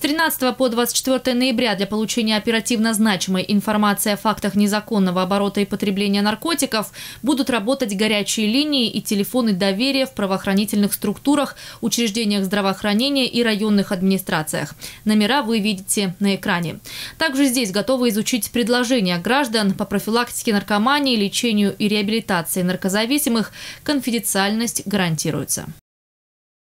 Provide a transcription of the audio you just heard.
13 по 24 ноября для получения оперативно значимой информации о фактах незаконного оборота и потребления наркотиков будут работать горячие линии и телефоны доверия в правоохранительных структурах, учреждениях здравоохранения и районных администрациях. Номера вы видите на экране. Также здесь готовы изучить предложения граждан по профилактике наркомании, лечению и реабилитации наркозависимых. Конфиденциальность гарантируется.